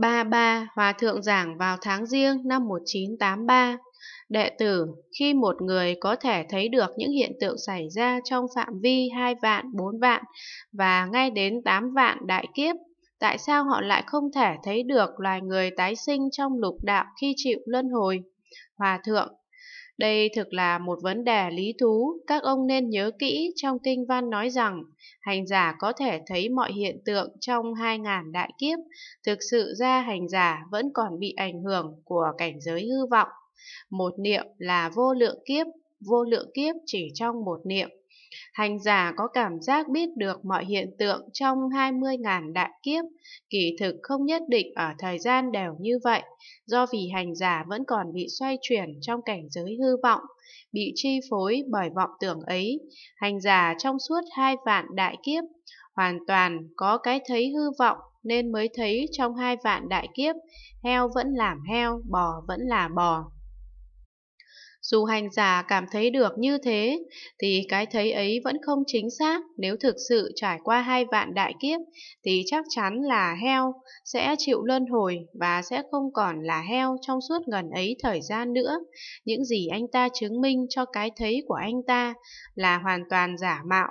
Ba ba hòa thượng giảng vào tháng riêng năm 1983. Đệ tử, khi một người có thể thấy được những hiện tượng xảy ra trong phạm vi 2 vạn, 4 vạn và ngay đến 8 vạn đại kiếp, tại sao họ lại không thể thấy được loài người tái sinh trong lục đạo khi chịu luân hồi? Hòa thượng, đây thực là một vấn đề lý thú, các ông nên nhớ kỹ trong kinh văn nói rằng, hành giả có thể thấy mọi hiện tượng trong 2.000 đại kiếp, thực sự ra hành giả vẫn còn bị ảnh hưởng của cảnh giới hư vọng. Một niệm là vô lượng kiếp, vô lượng kiếp chỉ trong một niệm. Hành giả có cảm giác biết được mọi hiện tượng trong 20.000 đại kiếp, kỳ thực không nhất định ở thời gian đều như vậy, do vì hành giả vẫn còn bị xoay chuyển trong cảnh giới hư vọng, bị chi phối bởi vọng tưởng ấy. Hành giả trong suốt hai vạn đại kiếp, hoàn toàn có cái thấy hư vọng nên mới thấy trong hai vạn đại kiếp, heo vẫn làm heo, bò vẫn là bò. Dù hành giả cảm thấy được như thế, thì cái thấy ấy vẫn không chính xác. Nếu thực sự trải qua hai vạn đại kiếp, thì chắc chắn là heo sẽ chịu luân hồi và sẽ không còn là heo trong suốt gần ấy thời gian nữa. Những gì anh ta chứng minh cho cái thấy của anh ta là hoàn toàn giả mạo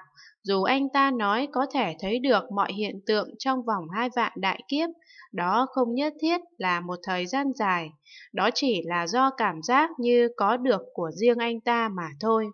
dù anh ta nói có thể thấy được mọi hiện tượng trong vòng hai vạn đại kiếp, đó không nhất thiết là một thời gian dài, đó chỉ là do cảm giác như có được của riêng anh ta mà thôi.